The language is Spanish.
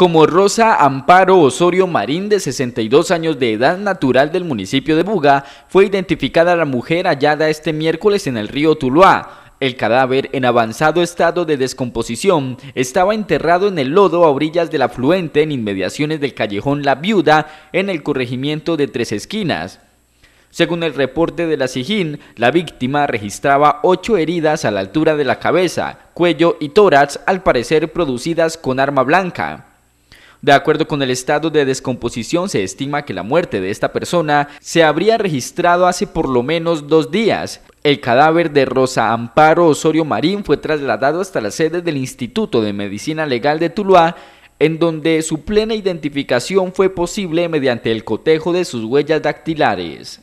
como Rosa Amparo Osorio Marín, de 62 años de edad natural del municipio de Buga, fue identificada la mujer hallada este miércoles en el río Tuluá. El cadáver, en avanzado estado de descomposición, estaba enterrado en el lodo a orillas del afluente en inmediaciones del callejón La Viuda, en el corregimiento de Tres Esquinas. Según el reporte de la SIJIN, la víctima registraba ocho heridas a la altura de la cabeza, cuello y tórax, al parecer producidas con arma blanca. De acuerdo con el estado de descomposición, se estima que la muerte de esta persona se habría registrado hace por lo menos dos días. El cadáver de Rosa Amparo Osorio Marín fue trasladado hasta la sede del Instituto de Medicina Legal de Tuluá, en donde su plena identificación fue posible mediante el cotejo de sus huellas dactilares.